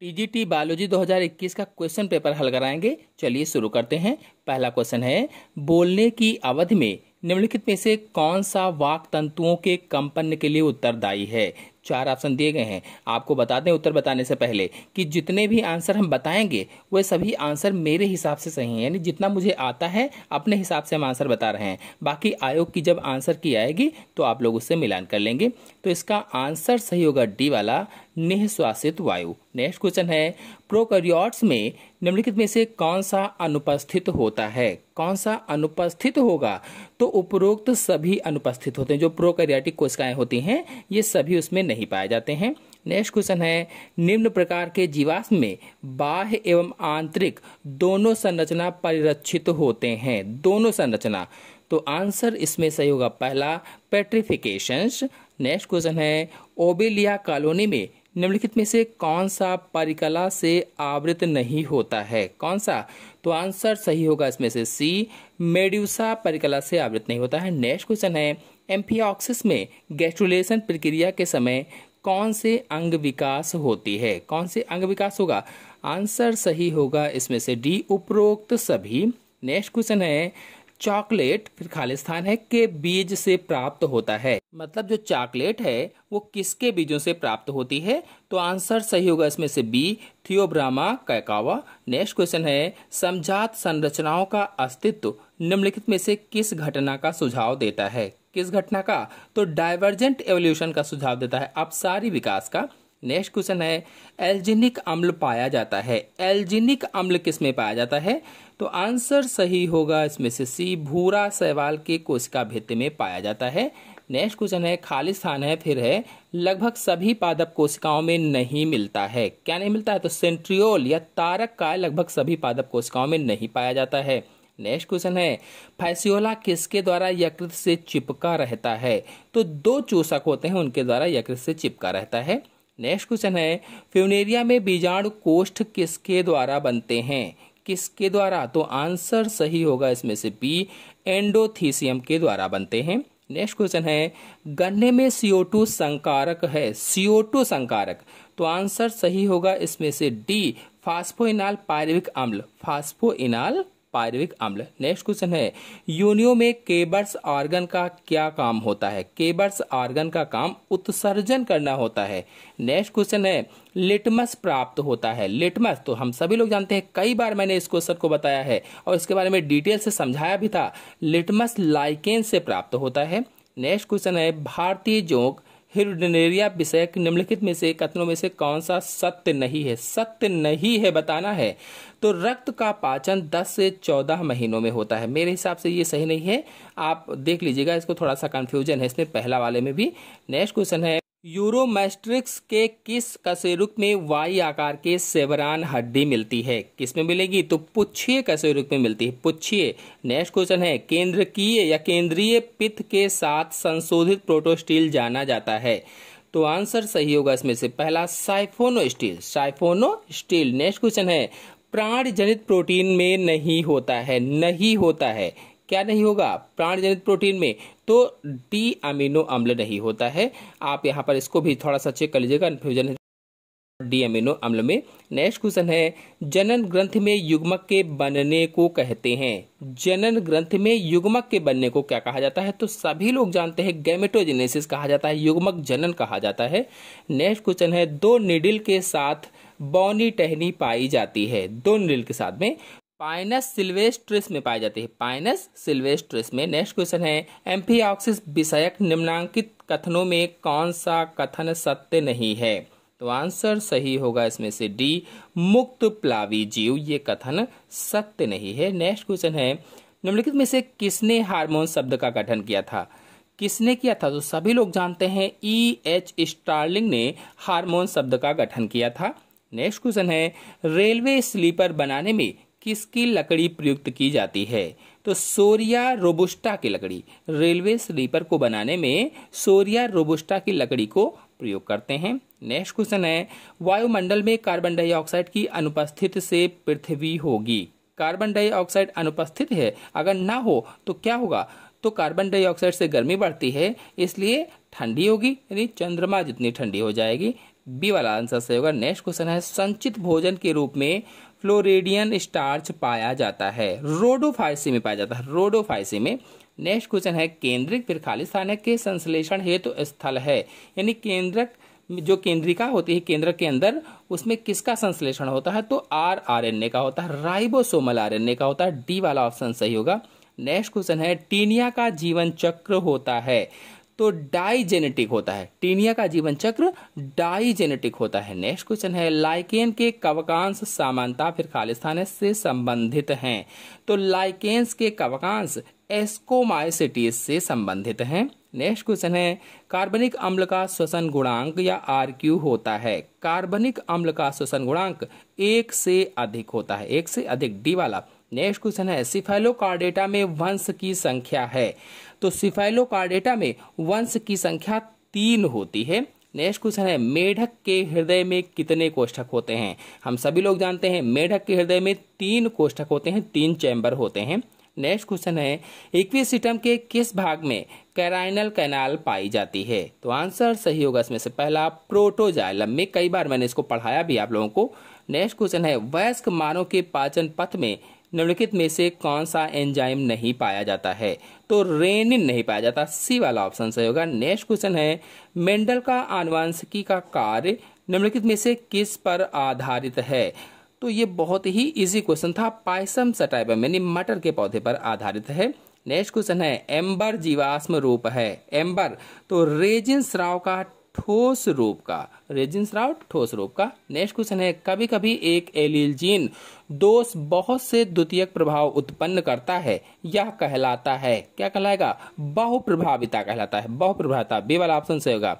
TGT biology 2021 का question paper हल कराएंगे चलिए शुरू करते हैं पहला क्वेश्चन है बोलने की अवधि में निम्नलिखित में से कौन सा वाक तंतुओं के कंपन के लिए उत्तरदायी है चार ऑप्शन दिए गए हैं आपको बता दें उत्तर बताने से पहले कि जितने भी आंसर हम बताएंगे वह सभी आंसर मेरे हिसाब से सही हैं यानी जितना मुझे आता है अपने हिसाब से हम आंसर बता रहे हैं बाकी आयोग की जब आंसर की आएगी तो आप लोग उससे मिलान कर लेंगे तो इसका आंसर सही होगा डी वाला निःश्वासित वायु नेक्स्ट क्वेश्चन है प्रोकैरियोट्स में निम्नलिखित में से कौन सा अनुपस्थित होता है कौन सा अनुपस्थित होगा तो उपरोक्त सभी अनुपस्थित होते हैं जो प्रोकैरियोटिक कोशिकाएं होती हैं ये सभी उसमें नहीं पाए जाते हैं नेक्स्ट क्वेश्चन है निम्न प्रकार के जीवाश्म में बाह्य एवं आंतरिक दोनों संरचना परिरक्षित होते हैं दोनों संरचना तो आंसर इसमें सही होगा पहला पेट्रिफिकेशंस नेक्स्ट क्वेश्चन है ओबेलिया कॉलोनी में निम्नलिखित में से कौन सा परिकला से आवृत नहीं होता है कौन सा तो आंसर सही होगा इसमें से सी मेड्यूसा परिकला से आवृत नहीं होता है नेक्स्ट क्वेश्चन है एम्फियाक्सिस में गैस्ट्रुलेशन प्रक्रिया के समय कौन से अंग विकास होती है कौन से अंग विकास होगा आंसर सही होगा इसमें से डी उपरोक्त सभी नेक्स्ट क्वेश्चन है चॉकलेट फिर खालिस्तान है के बीज से प्राप्त होता है मतलब जो चॉकलेट है वो किसके बीजों से प्राप्त होती है तो आंसर सही होगा इसमें से B Theobroma cacao next question है समझात संरचनाओं का अस्तित्व निम्नलिखित में से किस घटना का सुझाव देता है किस घटना का तो डाइवर्जेंट एवोल्यूशन का सुझाव देता है अब सारी विकास का नेक्स्ट क्वेश्चन है एल्जिनिक अम्ल पाया जाता है एल्जिनिक अम्ल किस में पाया जाता है तो आंसर सही होगा इसमें से सी भूरा सहवाल के कोशिका भित्ति में पाया जाता है नेक्स्ट क्वेश्चन है खाली स्थान है फिर है लगभग सभी पादप कोशिकाओं में नहीं मिलता है क्या नहीं मिलता है तो सेंट्रियोल या तारक का लगभग सभी पादप कोशिकाओं में नहीं पाया जाता है नेक्स्ट क्वेश्चन है फैसियोला किसके द्वारा यकृत से चिपका रहता है तो दो चूसक होते हैं उनके द्वारा यकृत से चिपका रहता है नेक्स्ट क्वेश्चन है फ्यूनेरिया में बीजाणु कोष्ठ किसके द्वारा बनते हैं किसके द्वारा तो आंसर सही होगा इसमें से बी एंडोथीसियम के द्वारा बनते हैं नेक्स्ट क्वेश्चन है गन्ने में सीओ टू संकारक है सीओ टू संकारक तो आंसर सही होगा इसमें से डी फास्फोइनाल पायरविक अम्ल फास्फोइनाल पायरविक अम्ल नेक्स्ट क्वेश्चन है यूनियो में केबर्स आर्गन का क्या काम होता है केबर्स आर्गन का काम उत्सर्जन करना होता है नेक्स्ट क्वेश्चन है लिटमस प्राप्त होता है लिटमस तो हम सभी लोग जानते हैं कई बार मैंने इस क्वेश्चन को बताया है और इसके बारे में डिटेल से समझाया भी था लिटमस लाइकेन से प्राप्त होता है नेक्स्ट क्वेश्चन है भारतीय जोंक हिरुडनेरिया विषयक निम्नलिखित में से कथनों में से कौन सा सत्य नहीं है सत्य नहीं है बताना है तो रक्त का पाचन 10 से 14 महीनों में होता है मेरे हिसाब से ये सही नहीं है आप देख लीजिएगा इसको थोड़ा सा कन्फ्यूजन है इसमें पहला वाले में भी नेक्स्ट क्वेश्चन है यूरोमेस्ट्रिक्स के किस कशेरुक में वाई आकार के सेवरान हड्डी मिलती है किस में मिलेगी तो पुच्छीय कशेरुक में मिलती है पुच्छीय नेक्स्ट क्वेश्चन है की या केंद्रीय पित्त के साथ संशोधित प्रोटोस्टील जाना जाता है तो आंसर सही होगा इसमें से पहला siphonostele siphonostele next question है प्राण जनित प्रोटीन में नहीं होता है नहीं होता है क्या नहीं होगा प्राण जनित प्रोटीन में तो डी अमीनो अम्ल नहीं होता है आप यहाँ पर इसको भी थोड़ा सा चेक कर लीजिएगा कन्फ्यूजन डी अमीनो अम्ल में नेक्स्ट क्वेश्चन है जनन ग्रंथ में युग्मक के बनने को कहते हैं जनन ग्रंथ में युग्मक के बनने को क्या कहा जाता है तो सभी लोग जानते हैं गैमेटोजेनेसिस कहा जाता है युग्मक जनन कहा जाता है नेक्स्ट क्वेश्चन है दो निडिल के साथ बौनी टहनी पाई जाती है दो निडिल के साथ में पाइनस सिल्वेस्ट्रिस में पाए जाते हैं पाइनस सिल्वेस्ट्रिस में नेक्स्ट क्वेश्चन है एम्फीऑक्सिस विषयक निम्नांकित कथनों में कौन सा कथन सत्य नहीं है तो आंसर सही होगा इसमें से डी मुक्त प्लावी जीव ये कथन सत्य नहीं है नेक्स्ट क्वेश्चन है निम्नलिखित में से किसने हार्मोन शब्द का गठन किया था किसने किया था तो सभी लोग जानते हैं ई एच स्टार्लिंग ने हार्मोन शब्द का गठन किया था नेक्स्ट क्वेश्चन है रेलवे स्लीपर बनाने में किसकी लकड़ी प्रयुक्त की जाती है तो सोरिया रोबोस्टा की लकड़ी रेलवे स्लीपर को बनाने में सोरिया रोबोस्टा की लकड़ी को प्रयोग करते हैं नेक्स्ट क्वेश्चन है वायुमंडल में कार्बन डाइऑक्साइड की अनुपस्थित से पृथ्वी होगी कार्बन डाइऑक्साइड अनुपस्थित है अगर ना हो तो क्या होगा तो कार्बन डाइऑक्साइड से गर्मी बढ़ती है इसलिए ठंडी होगी यानी चंद्रमा जितनी ठंडी हो जाएगी बी वाला आंसर सही होगा नेक्स्ट क्वेश्चन है संचित भोजन के रूप में फ्लोरेडियन स्टार्च पाया जाता है रोडोफाइसी में पाया जाता है रोडोफाइसी में नेक्स्ट क्वेश्चन है केंद्रिक फिर खाली स्थान के संश्लेषण हेतु तो स्थल है यानी केंद्रक जो केंद्रिका होती है केंद्र के अंदर उसमें किसका संश्लेषण होता है तो आर आर एन ए का होता है राइबोसोमल आर एन ए का होता है डी वाला ऑप्शन सही होगा नेक्स्ट क्वेश्चन है टीनिया का जीवन चक्र होता है तो डाइजेनेटिक होता है टीनिया का जीवन चक्र डाइजेनेटिक होता है नेक्स्ट क्वेश्चन है लाइकेन के कवकांश सामानता फिर खालिस्तान से संबंधित हैं तो लाइकेन्स के कवकांश एस्कोमाइसिटीज से संबंधित हैं नेक्स्ट क्वेश्चन है कार्बनिक अम्ल का श्वसन गुणांक या आर क्यू होता है कार्बनिक अम्ल का श्वसन गुणांक एक से अधिक होता है एक से अधिक डी वाला नेक्स्ट क्वेश्चन है सिफेलोकार्डेटा में वंश की संख्या है तो सिफेलोकार्डेटा में वंश की संख्या तीन होती है नेक्स्ट क्वेश्चन है मेढक के हृदय में कितने कोष्ठक होते हैं हम सभी लोग जानते हैं मेढक के हृदय में तीन कोष्ठक होते हैं तीन चैम्बर होते हैं नेक्स्ट क्वेश्चन है इक्वी सिस्टम के किस भाग में कैराइनल कैनाल पाई जाती है तो आंसर सही होगा इसमें से पहला प्रोटोजाइलम में कई बार मैंने इसको पढ़ाया भी आप लोगों को नेक्स्ट क्वेश्चन है वयस्क मानव के पाचन पथ में निम्नलिखित में से कौन सा एंजाइम नहीं पाया जाता है तो रेनिन नहीं पाया जाता सी वाला ऑप्शन सही होगा नेक्स्ट क्वेश्चन है मेंडल का आनुवांशिकी का कार्य निम्नलिखित में से किस पर आधारित है तो ये बहुत ही इजी क्वेश्चन था पाइसम सटाइबम यानी मटर के पौधे पर आधारित है नेक्स्ट क्वेश्चन है एम्बर जीवाश्म रूप है एम्बर तो रेजिन स्राव का ठोस रूप का रेजिन स्राव ठोस रूप का नेक्स्ट क्वेश्चन है कभी कभी एक एलील दोष बहुत से द्वितीयक प्रभाव उत्पन्न करता है यह कहलाता है क्या कहलाएगा बहुप्रभाविता कहलाता है बहुप्रभाविता बी वाला ऑप्शन से होगा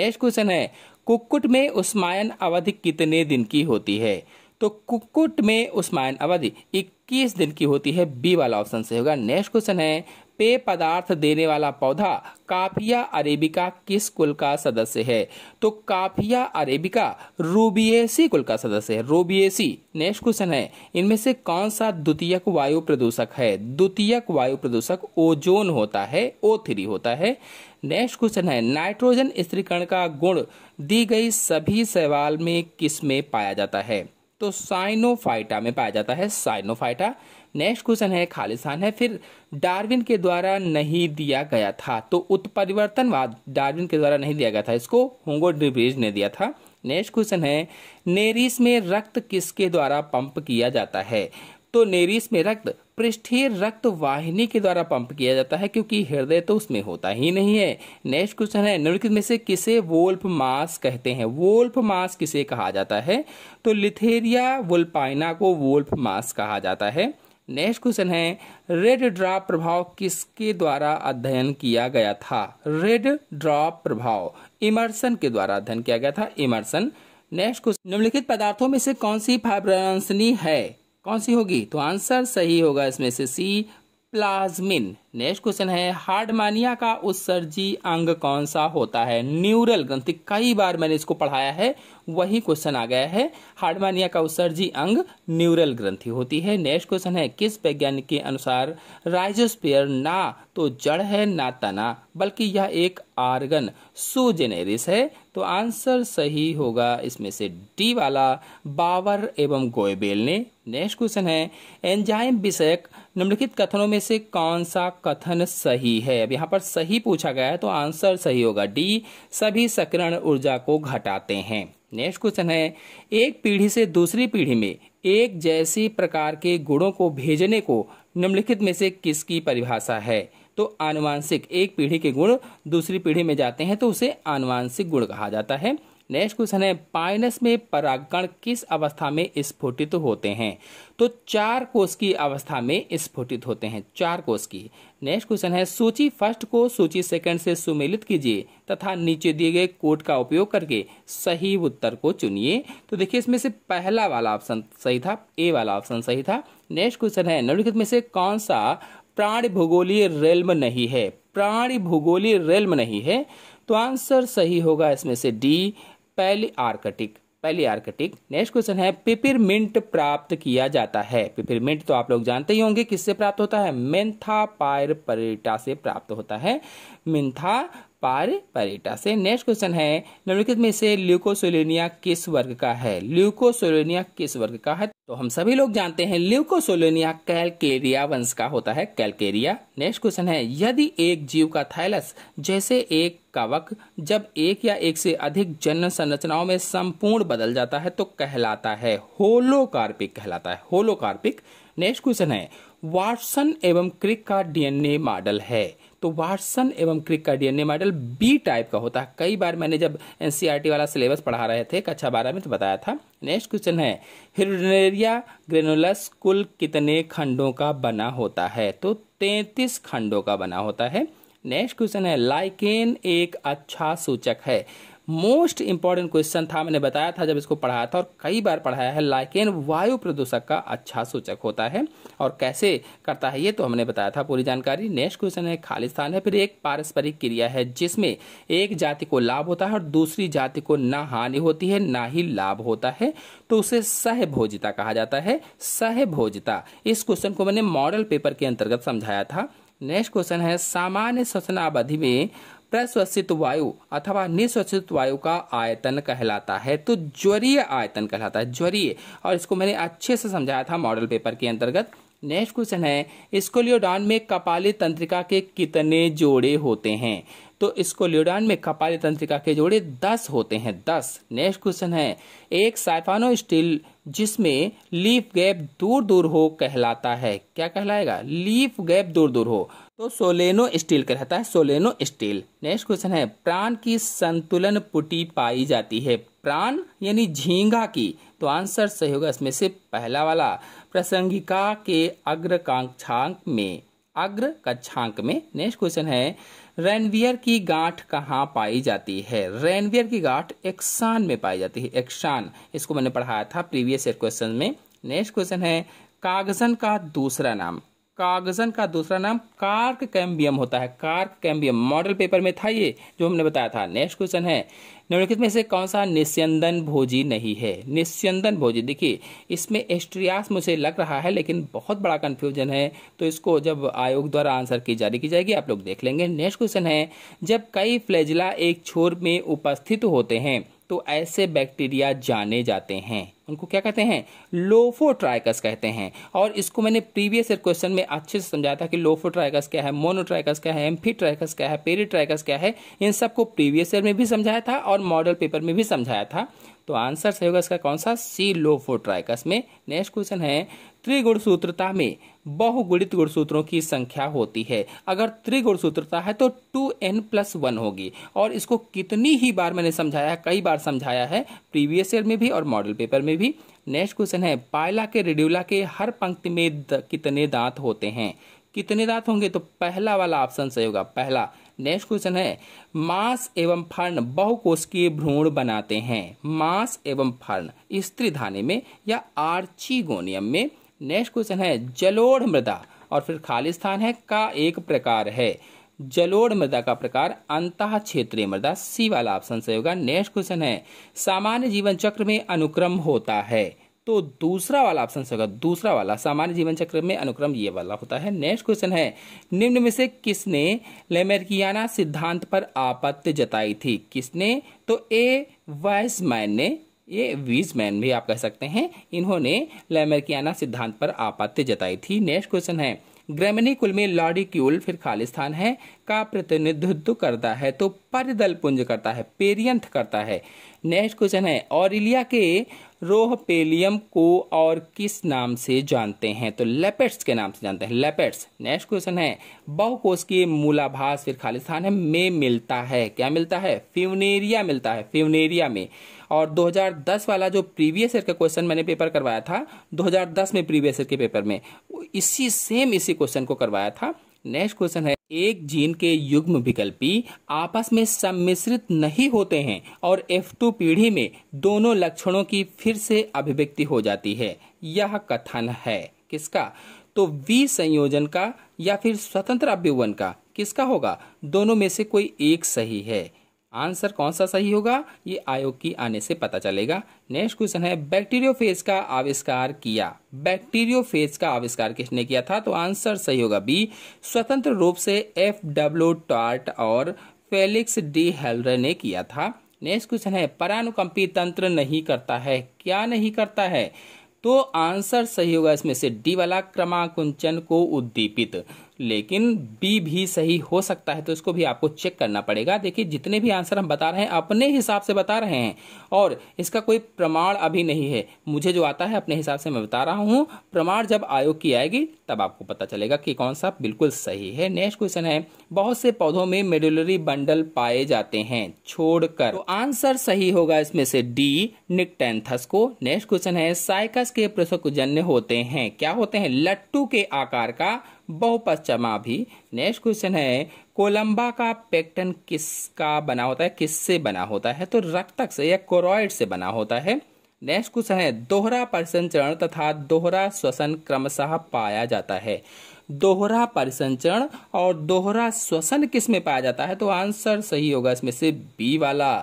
नेक्स्ट क्वेश्चन है कुक्कुट में उस्मायन अवधि कितने दिन की होती है तो कुकुट में उस्मान अवधि 21 दिन की होती है बी वाला ऑप्शन से होगा नेक्स्ट क्वेश्चन है पेय पदार्थ देने वाला पौधा काफिया अरेबिका किस कुल का सदस्य है तो काफिया अरेबिका रूबिएसी कुल का सदस्य है रूबिएसी नेक्स्ट क्वेश्चन है इनमें से कौन सा द्वितीयक वायु प्रदूषक है द्वितीयक वायु प्रदूषक ओजोन होता है ओ थ्री होता है नेक्स्ट क्वेश्चन है नाइट्रोजन स्त्रीकरण का गुण दी गई सभी सवाल में किस में पाया जाता है तो साइनोफाइटा में पाया जाता है साइनोफाइटा नेक्स्ट क्वेश्चन है खालिस्तान है फिर डार्विन के द्वारा नहीं दिया गया था तो उत्परिवर्तनवाद डार्विन के द्वारा नहीं दिया गया था इसको होंगो डिब्रिज ने दिया था नेक्स्ट क्वेश्चन है नेरिस में रक्त किसके द्वारा पंप किया जाता है तो नेरिस में रक्त पृष्ठीय रक्त वाहिनी के द्वारा पंप किया जाता है क्योंकि हृदय तो उसमें होता ही नहीं है नेक्स्ट क्वेश्चन है निम्नलिखित में से किसे वोल्फ मास कहते हैं वोल्फ मास किसे कहा जाता है तो लिथेरिया वोल्पाइना को वोल्फ मास कहा जाता है नेक्स्ट क्वेश्चन है रेड ड्रॉप प्रभाव किसके द्वारा अध्ययन किया गया था रेड ड्रॉप प्रभाव इमर्सन के द्वारा अध्ययन किया गया था इमर्सन नेक्स्ट क्वेश्चन निम्नलिखित पदार्थों में से कौन सी फाइब्रोंसनी है कौन सी होगी तो आंसर सही होगा इसमें से सी प्लाज्मिन नेक्स्ट क्वेश्चन है हार्डमानिया का उत्सर्जी अंग कौन सा होता है न्यूरल ग्रंथि कई बार मैंने इसको पढ़ाया है वही क्वेश्चन आ गया है हार्डमानिया का उत्सर्जी अंग न्यूरल ग्रंथि होती है नेक्स्ट क्वेश्चन है किस वैज्ञानिक के अनुसार राइजोस्पियर ना तो जड़ है ना तना बल्कि यह एक आर्गन सुजेनेरिस है तो आंसर सही होगा इसमें से डी वाला बावर एवं गोयबेल ने नेक्स्ट क्वेश्चन है एंजाइम विषयक निम्नलिखित कथनों में से कौन सा कथन सही है अब यहाँ पर सही पूछा गया है तो आंसर सही होगा डी सभी सकरण ऊर्जा को घटाते हैं नेक्स्ट क्वेश्चन है एक पीढ़ी से दूसरी पीढ़ी में एक जैसी प्रकार के गुणों को भेजने को निम्नलिखित में से किसकी परिभाषा है तो आनुवांशिक एक पीढ़ी के गुण दूसरी पीढ़ी में जाते हैं तो उसे आनुवांशिक गुण कहा जाता है नेक्स्ट क्वेश्चन है पाइनस में परागकण किस अवस्था में स्फुटित होते हैं तो चार कोष की अवस्था में स्फुटित होते हैं चार कोष की नेक्स्ट क्वेश्चन है सूची फर्स्ट को सूची सेकंड से सुमेलित कीजिए तथा नीचे दिए गए कोड का उपयोग करके सही उत्तर को चुनिए तो देखिए इसमें से पहला वाला ऑप्शन सही था ए वाला ऑप्शन सही था नेक्स्ट क्वेश्चन है निम्नलिखित में से कौन सा प्राण भूगोलीय रेलम नहीं है प्राणी भूगोलीय रेलम नहीं है तो आंसर सही होगा इसमें से डी पहली आर्कटिक पहली आर्कटिक नेक्स्ट क्वेश्चन है पिपिरमिंट प्राप्त किया जाता है पिपिरमिंट तो आप लोग जानते ही होंगे किससे प्राप्त होता है मेंथा पायर परिटा से प्राप्त होता है मिंथा पारिपरिटा से नेक्स्ट क्वेश्चन है निम्नलिखित में से ल्यूकोसोलेनिया किस वर्ग का है ल्यूकोसोलेनिया किस वर्ग का है तो हम सभी लोग जानते हैं ल्यूकोसोलेनिया कैलकेरिया वंश का होता है कैलकेरिया नेक्स्ट क्वेश्चन है यदि एक जीव का थैलस जैसे एक कवक जब एक या एक से अधिक जन संरचनाओं में संपूर्ण बदल जाता है तो कहलाता है होलोकार्पिक कहलाता है होलोकार्पिक नेक्स्ट क्वेश्चन है वाटसन एवं क्रिक का डीएनए मॉडल है तो वाटसन एवं क्रिक का डीएनए मॉडल बी टाइप का होता है कई बार मैंने जब एनसीईआरटी e वाला सिलेबस पढ़ा रहे थे कक्षा बारह में तो बताया था नेक्स्ट क्वेश्चन है हिरोनेरिया ग्रेनुलस कुल कितने खंडों का बना होता है तो तैंतीस खंडों का बना होता है नेक्स्ट क्वेश्चन है लाइकेन एक अच्छा सूचक है मोस्ट इंपॉर्टेंट क्वेश्चन था मैंने बताया था जब इसको पढ़ाया था और कई बार पढ़ाया है लाइकेन वायु प्रदूषक का अच्छा सूचक होता है और कैसे करता है ये तो हमने बताया था पूरी जानकारी नेक्स्ट क्वेश्चन है खालिस्तान है फिर एक पारस्परिक क्रिया है जिसमें एक जाति को लाभ होता है और दूसरी जाति को ना हानि होती है ना ही लाभ होता है तो उसे सहभोजिता कहा जाता है सहभोजिता इस क्वेश्चन को मैंने मॉडल पेपर के अंतर्गत समझाया था नेक्स्ट क्वेश्चन है सामान्य श्वसनावधि में प्रश्वसित वायु अथवा निश्वसित वायु का आयतन कहलाता है तो ज्वरीय आयतन कहलाता है ज्वरीय और इसको मैंने अच्छे से समझाया था मॉडल पेपर के अंतर्गत नेक्स्ट क्वेश्चन है स्कोलियोडान में कपाली तंत्रिका के कितने जोड़े होते हैं तो स्कोलियोडान में कपाली तंत्रिका के जोड़े दस होते हैं दस नेक्स्ट क्वेश्चन है एक साइफानो स्टील जिसमें लीफ गैप दूर दूर हो कहलाता है क्या कहलाएगा लीफ गैप दूर दूर हो तो सोलेनो स्टील का रहता है सोलेनो स्टील नेक्स्ट क्वेश्चन है प्राण की संतुलन पुटी पाई जाती है प्राण यानी झींगा की तो आंसर सही होगा इसमें से पहला वाला प्रसंगिका के अग्र कांक्षांक में अग्र कक्षांक में नेक्स्ट क्वेश्चन है रेनवियर की गांठ कहाँ पाई जाती है रेनवियर की गांठ एक्सान में पाई जाती है एक्सान इसको मैंने पढ़ाया था प्रीवियस क्वेश्चन में नेक्स्ट क्वेश्चन है कागजन का दूसरा नाम कागजन का दूसरा नाम कार्क कैम्बियम होता है कार्क कैम्बियम मॉडल पेपर में था ये जो हमने बताया था नेक्स्ट क्वेश्चन है निम्नलिखित में से कौन सा निस्यंदन भोजी नहीं है निस्यंदन भोजी देखिए इसमें एस्ट्रियास मुझे लग रहा है लेकिन बहुत बड़ा कन्फ्यूजन है तो इसको जब आयोग द्वारा आंसर की जारी की जाएगी आप लोग देख लेंगे नेक्स्ट क्वेश्चन है जब कई फ्लैजिला एक छोर में उपस्थित होते हैं तो ऐसे बैक्टीरिया जाने जाते हैं उनको क्या कहते हैं लोफोट्राइकस कहते हैं और इसको मैंने प्रीवियस ईयर क्वेश्चन में अच्छे से समझाया था कि लोफोट्राइकस क्या है मोनोट्राइकस क्या है एम्फीट्राइकस क्या है पेरीट्राइकस क्या है इन सबको प्रीवियस ईयर में भी समझाया था और मॉडल पेपर में भी समझाया था तो आंसर सही होगा इसका कौन सा सी लो फोट्राइकस में नेक्स्ट क्वेश्चन है सूत्रता में बहुगुणित गुणसूत्रों की संख्या होती है अगर सूत्रता है तो टू एन प्लस वन होगी और इसको कितनी ही बार मैंने समझाया कई बार समझाया है प्रीवियस ईयर में भी और मॉडल पेपर में भी नेक्स्ट क्वेश्चन है पायला के रेड्यूला के हर पंक्ति में द, कितने दांत होते हैं कितने दांत होंगे तो पहला वाला ऑप्शन सही होगा पहला नेक्स्ट क्वेश्चन है मांस एवं फर्ण बहुकोशिकीय भ्रूण बनाते हैं मांस एवं फर्ण स्त्री धाने में या आर्चीगोनियम में नेक्स्ट क्वेश्चन है जलोढ़ मृदा और फिर खाली स्थान है का एक प्रकार है जलोढ़ मृदा का प्रकार अंत क्षेत्रीय मृदा सी वाला ऑप्शन सही होगा नेक्स्ट क्वेश्चन है सामान्य जीवन चक्र में अनुक्रम होता है तो दूसरा वाला ऑप्शन होगा दूसरा वाला सामान्य जीवन चक्र में अनुक्रम ये वाला होता है नेक्स्ट क्वेश्चन है निम्न में से किसने लेमेरकियाना सिद्धांत पर आपत्ति जताई थी किसने तो ए मैन ने ये वीजमैन भी आप कह सकते हैं इन्होंने लेमेरकियाना सिद्धांत पर आपत्ति जताई थी नेक्स्ट क्वेश्चन है ग्रैमिनी कुल में लॉडिक्यूल फिर खालिस्थान है का प्रतिनिधित्व करता है तो परिदल पुंज करता है पेरियंथ करता है नेक्स्ट क्वेश्चन है ऑरिलिया के रोह पेलियम को और किस नाम से जानते हैं तो लेपेट्स के नाम से जानते हैं लेपेट्स नेक्स्ट क्वेश्चन है बहुकोश के मूलाभास फिर खालिस्तान है में मिलता है क्या मिलता है फ्यूनेरिया मिलता है फ्यूनेरिया में और 2010 वाला जो प्रीवियस ईयर का क्वेश्चन मैंने पेपर करवाया था 2010 में प्रीवियस ईयर के पेपर में इसी सेम इसी क्वेश्चन को करवाया था नेक्स्ट क्वेश्चन है एक जीन के युग्म विकल्पी आपस में सम्मिश्रित नहीं होते हैं और एफ टू पीढ़ी में दोनों लक्षणों की फिर से अभिव्यक्ति हो जाती है यह कथन है किसका तो वी संयोजन का या फिर स्वतंत्र अभ्युवन का किसका होगा दोनों में से कोई एक सही है आंसर कौन सा सही होगा ये आयोग की आने से पता चलेगा नेक्स्ट क्वेश्चन है बैक्टीरियोफेज का आविष्कार किया बैक्टीरियोफेज का आविष्कार किसने किया था तो आंसर सही होगा बी स्वतंत्र रूप से एफ डब्ल्यू टॉर्ट और फेलिक्स डी हेलर ने किया था नेक्स्ट क्वेश्चन है परानुकंपी तंत्र नहीं करता है क्या नहीं करता है तो आंसर सही होगा इसमें से डी वाला क्रमाकुंचन को उद्दीपित लेकिन बी भी सही हो सकता है तो इसको भी आपको चेक करना पड़ेगा देखिए जितने भी आंसर हम बता रहे हैं अपने हिसाब से बता रहे हैं और इसका कोई प्रमाण अभी नहीं है मुझे जो आता है अपने हिसाब से मैं बता रहा हूँ प्रमाण जब आयोग की आएगी तब आपको पता चलेगा कि कौन सा बिल्कुल सही है नेक्स्ट क्वेश्चन है बहुत से पौधों में मेडुलरी बंडल पाए जाते हैं छोड़कर तो आंसर सही होगा इसमें से डी निकटेंथस को नेक्स्ट क्वेश्चन है साइकस के जन्य होते हैं क्या होते हैं लट्टू के आकार का बहुपश्चमा भी नेक्स्ट क्वेश्चन है कोलंबा का पेक्टन किसका बना होता है किससे बना होता है तो रक्तक से या कोरोइड से बना होता है नेक्स्ट क्वेश्चन है दोहरा परिसंचरण तथा दोहरा श्वसन क्रमशः पाया जाता है दोहरा परिसंचरण और दोहरा श्वसन किस में पाया जाता है तो आंसर सही होगा इसमें से बी वाला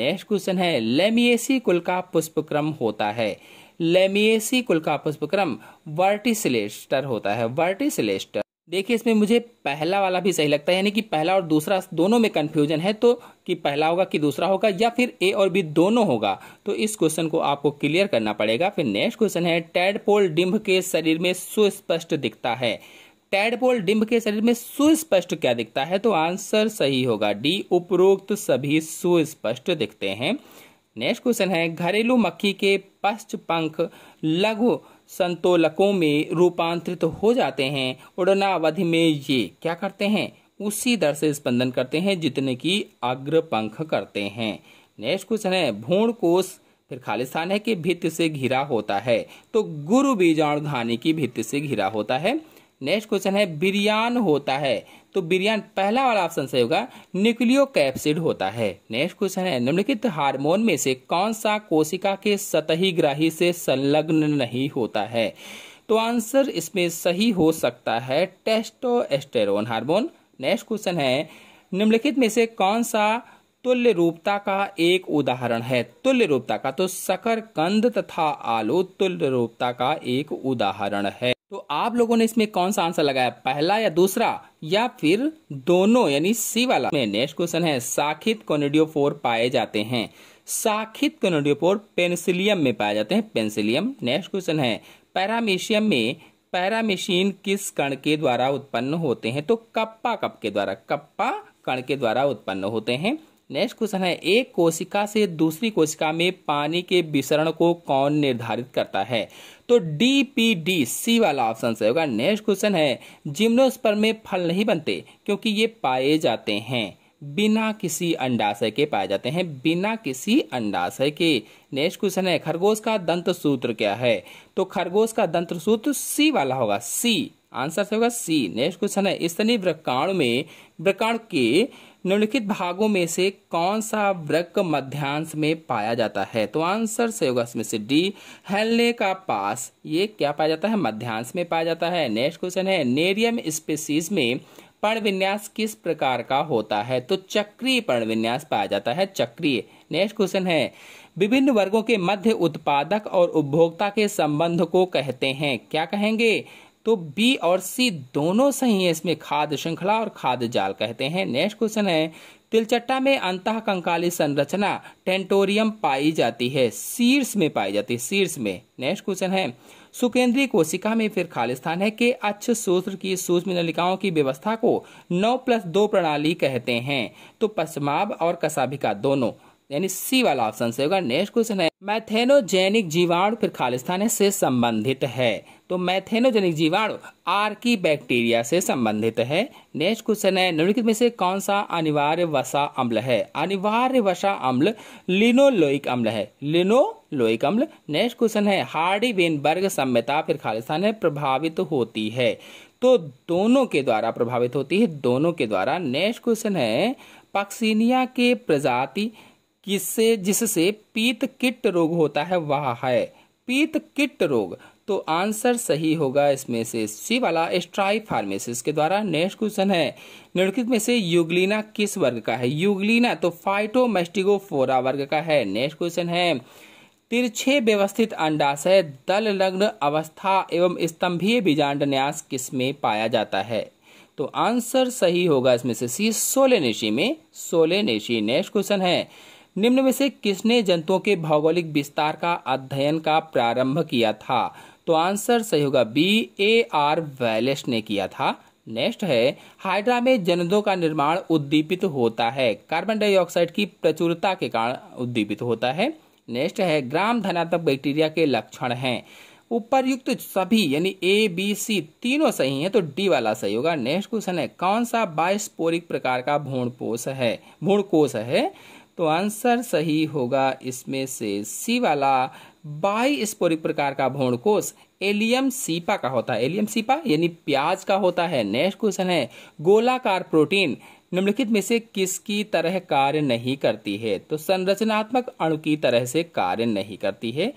नेक्स्ट क्वेश्चन है लेमिएसी कुल का पुष्पक्रम होता है लेमिएसी का पुष्पक्रम वर्टिसलेस्टर होता है वर्टिसलेस्टर देखिए इसमें मुझे पहला वाला भी सही लगता है यानी कि पहला और दूसरा दोनों में कन्फ्यूजन है तो कि पहला होगा कि दूसरा होगा या फिर ए और बी दोनों होगा तो इस क्वेश्चन को आपको क्लियर करना पड़ेगा फिर नेक्स्ट क्वेश्चन है टेडपोल डिम्ब के शरीर में सुस्पष्ट दिखता है टेडपोल डिम्ब के शरीर में सुस्पष्ट क्या दिखता है तो आंसर सही होगा डी उपरोक्त सभी सुस्पष्ट दिखते हैं नेक्स्ट क्वेश्चन है घरेलू मक्खी के स्पष्ट पंख लघु संतोलकों में रूपांतरित हो जाते हैं उड़नावधि में ये क्या करते हैं उसी दर से स्पंदन करते हैं जितने की अग्र पंख करते हैं नेक्स्ट क्वेश्चन है भूण कोष फिर खालिस्तान है कि भित्त से घिरा होता है तो गुरु बीजाणु धानी की भित्त से घिरा होता है नेक्स्ट क्वेश्चन है बिरयान होता है तो बिरयान पहला वाला ऑप्शन सही होगा न्यूक्लियो कैप्सिड होता है नेक्स्ट क्वेश्चन है निम्नलिखित हार्मोन में से कौन सा कोशिका के सतही ग्राही से संलग्न नहीं होता है तो आंसर इसमें सही हो सकता है टेस्टोस्टेरोन हार्मोन नेक्स्ट क्वेश्चन है निम्नलिखित में से कौन सा तुल्य रूपता का एक उदाहरण है तुल्य रूपता का तो सकरकंद तथा आलू तुल्य रूपता का एक उदाहरण है तो आप लोगों ने इसमें कौन सा आंसर लगाया पहला या दूसरा या फिर दोनों यानी सी वाला में नेक्स्ट क्वेश्चन है साखित कोनिडियोफोर पाए जाते हैं साखित कोनिडियोफोर पेंसिलियम में पाए जाते हैं पेंसिलियम नेक्स्ट क्वेश्चन है पैरामेशियम में पैरामेशीन किस कण के द्वारा उत्पन्न होते हैं तो कप्पा कप के द्वारा कप्पा कण के द्वारा उत्पन्न होते हैं नेक्स्ट क्वेश्चन है एक कोशिका से दूसरी कोशिका में पानी के विसरण को कौन निर्धारित करता है तो डी पी डी सी वाला ऑप्शन सही होगा नेक्स्ट क्वेश्चन है जिम्नोस्पर में फल नहीं बनते क्योंकि ये पाए जाते हैं बिना किसी अंडाशय के पाए जाते हैं बिना किसी अंडाशय के नेक्स्ट क्वेश्चन है खरगोश का दंत सूत्र क्या है तो खरगोश का दंत सूत्र सी वाला होगा सी आंसर सही होगा सी नेक्स्ट क्वेश्चन है स्तनी वृकाण में वृकाण के निम्नलिखित भागों में से कौन सा वृक मध्यांश में पाया जाता है तो आंसर से होगा इसमें से डी हेलने का पास ये क्या पाया जाता है मध्यांश में पाया जाता है नेक्स्ट क्वेश्चन है नेरियम स्पेसीज में पर्णविन्यास किस प्रकार का होता है तो चक्रीय पर्णविन्यास पाया जाता है चक्रीय नेक्स्ट क्वेश्चन है विभिन्न वर्गों के मध्य उत्पादक और उपभोक्ता के संबंध को कहते हैं क्या कहेंगे तो बी और सी दोनों सही है इसमें खाद्य श्रृंखला और खाद्य जाल कहते हैं नेक्स्ट क्वेश्चन है तिलचट्टा में अंत कंकाली संरचना टेंटोरियम पाई जाती है शीर्ष में पाई जाती है शीर्ष में नेक्स्ट क्वेश्चन है सुकेंद्रीय कोशिका में फिर खालिस्थान है कि अच्छ सूत्र की सूक्ष्म नलिकाओं की व्यवस्था को 9 प्लस दो प्रणाली कहते हैं तो पश्चमाभ और कसाभिका दोनों यानी सी वाला ऑप्शन सही होगा नेक्स्ट क्वेश्चन है मैथेनोजेनिक जीवाणु फिर खालिस्तान से संबंधित है तो मैथेनोजेनिक जीवाणु की बैक्टीरिया से संबंधित है नेक्स्ट क्वेश्चन है निम्नलिखित में से कौन सा अनिवार्य वसा अम्ल है अनिवार्य वसा अम्ल लिनोलोइक अम्ल है लिनोलोइक अम्ल नेक्स्ट क्वेश्चन है हार्डी वेनबर्ग सम्यता फिर खालिस्तान में प्रभावित होती है तो दोनों के द्वारा प्रभावित होती है दोनों के द्वारा नेक्स्ट क्वेश्चन है पक्सीनिया के प्रजाति जिससे जिससे पीत किट रोग होता है वह है पीत किट रोग तो आंसर सही होगा इसमें से सी वाला स्ट्राई फार्मेसिस के द्वारा नेक्स्ट क्वेश्चन है निम्नलिखित में से युगलीना किस वर्ग का है युगलीना तो फाइटोमेस्टिगोफोरा वर्ग का है नेक्स्ट क्वेश्चन है तिरछे व्यवस्थित अंडाशय दल लग्न अवस्था एवं स्तंभीय बीजांड न्यास किसमें पाया जाता है तो आंसर सही होगा इसमें से सी सोलेनेशी में सोलेनेशी नेक्स्ट क्वेश्चन है निम्न में से किसने जंतुओं के भौगोलिक विस्तार का अध्ययन का प्रारंभ किया था तो आंसर सही होगा बी ए आर वैलेस ने किया था नेक्स्ट है हाइड्रा में जनदों का निर्माण उद्दीपित होता है कार्बन डाइऑक्साइड की प्रचुरता के कारण उद्दीपित होता है नेक्स्ट है ग्राम धनात्मक बैक्टीरिया के लक्षण हैं उपरयुक्त सभी यानी ए बी सी तीनों सही हैं तो डी वाला सही होगा नेक्स्ट क्वेश्चन है कौन सा बाइस्पोरिक प्रकार का भूण कोष है भूण कोष है तो आंसर सही होगा इसमें से सी वाला बाई स्पोरिक प्रकार का भ्रूण कोष एलियम सीपा का होता है एलियम सीपा यानी प्याज का होता है नेक्स्ट क्वेश्चन है गोलाकार प्रोटीन निम्नलिखित में से किसकी तरह कार्य नहीं करती है तो संरचनात्मक अणु की तरह से कार्य नहीं करती है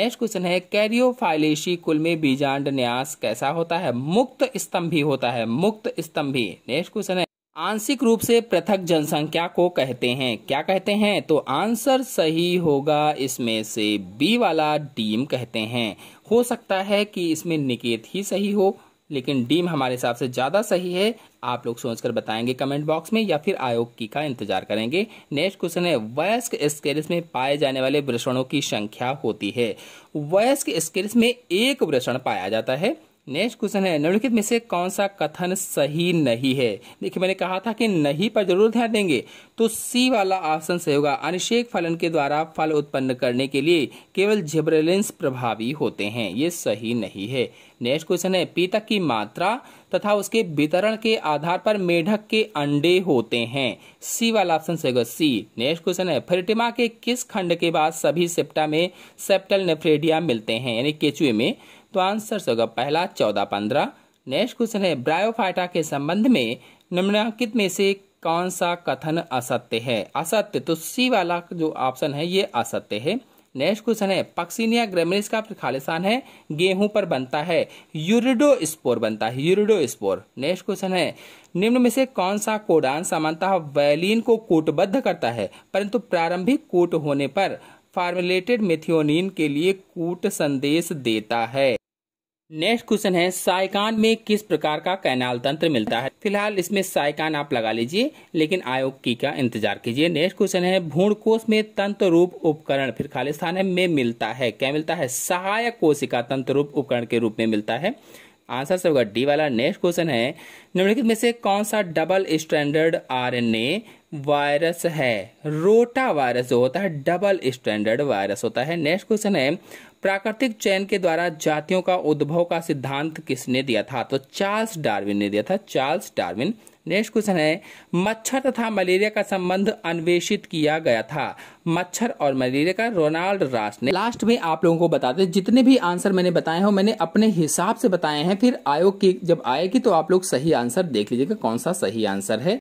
नेक्स्ट क्वेश्चन है कैरियोफाइलेशी कुल में बीजांड न्यास कैसा होता है मुक्त स्तंभी होता है मुक्त स्तंभी नेक्स्ट क्वेश्चन है आंशिक रूप से पृथक जनसंख्या को कहते हैं क्या कहते हैं तो आंसर सही होगा इसमें से बी वाला डीम कहते हैं हो सकता है कि इसमें निकेत ही सही हो लेकिन डीम हमारे हिसाब से ज़्यादा सही है आप लोग सोचकर बताएंगे कमेंट बॉक्स में या फिर आयोग की का इंतजार करेंगे नेक्स्ट क्वेश्चन है वयस्क स्केल्स में पाए जाने वाले वृषणों की संख्या होती है वयस्क स्केल्स में एक वृषण पाया जाता है नेक्स्ट क्वेश्चन है निम्नलिखित में से कौन सा कथन सही नहीं है देखिए मैंने कहा था कि नहीं पर जरूर ध्यान देंगे तो सी वाला ऑप्शन सही होगा अनिषेक फलन के द्वारा फल उत्पन्न करने के लिए केवल जिब्रेलेंस प्रभावी होते हैं ये सही नहीं है नेक्स्ट क्वेश्चन है पीतक की मात्रा तथा उसके वितरण के आधार पर मेढक के अंडे होते हैं सी वाला ऑप्शन सही होगा सी नेक्स्ट क्वेश्चन है फ्रिटिमा के किस खंड के बाद सभी सेप्टा में सेप्टल नेफ्रेडिया मिलते हैं यानी केचुए में तो आंसर होगा पहला चौदह पंद्रह नेक्स्ट क्वेश्चन है ब्रायोफाइटा के संबंध में निम्नाकित में से कौन सा कथन असत्य है असत्य तो सी वाला जो ऑप्शन है ये असत्य है नेक्स्ट क्वेश्चन है पक्सिनिया ग्रेमरिस का खालिस्तान है गेहूं पर बनता है यूरिडो स्पोर बनता है यूरिडो स्पोर नेक्स्ट क्वेश्चन है निम्न में से कौन सा कोडान सामानता वैलिन को कूटबद्ध करता है परंतु प्रारंभिक कूट होने पर फार्मुलेटेड मेथियोनिन के लिए कूट संदेश देता है नेक्स्ट क्वेश्चन है साइकान में किस प्रकार का कैनाल तंत्र मिलता है फिलहाल इसमें साइकान आप लगा लीजिए लेकिन आयोग की का इंतजार कीजिए नेक्स्ट क्वेश्चन है भूण कोष में तंत्र रूप उपकरण फिर खाली स्थान में मिलता है क्या मिलता है सहायक कोशिका तंत्र रूप उपकरण के रूप में मिलता है आंसर से होगा डी वाला नेक्स्ट क्वेश्चन है निम्नलिखित में से कौन सा डबल स्टैंडर्ड आर वायरस है रोटा वायरस जो होता है डबल स्टैंडर्ड वायरस होता है नेक्स्ट क्वेश्चन है प्राकृतिक चयन के द्वारा जातियों का उद्भव का सिद्धांत किसने दिया था तो चार्ल्स डार्विन ने दिया था चार्ल्स डार्विन नेक्स्ट क्वेश्चन है मच्छर तथा मलेरिया का संबंध अन्वेषित किया गया था मच्छर और मलेरिया का रोनाल्ड रास ने लास्ट में आप लोगों को बताते जितने भी आंसर मैंने बताए हो मैंने अपने हिसाब से बताए हैं फिर आयोग की जब आएगी तो आप लोग सही आंसर देख लीजिएगा कौन सा सही आंसर है